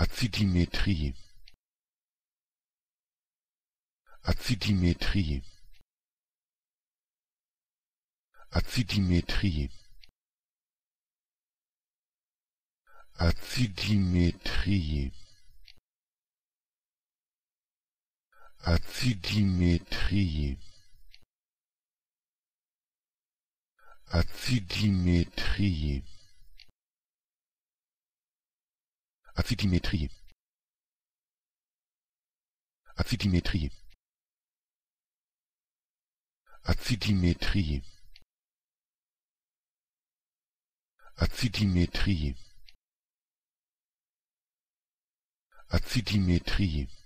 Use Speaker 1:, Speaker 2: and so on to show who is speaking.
Speaker 1: Acidimétrie, acidimétrie, acidimétrie, acidimétrie, acidimétrie, acidimétrie. Azidimmetrie Azidimmetrie Azidimmetrie Azidimmetrie Azidimmetrie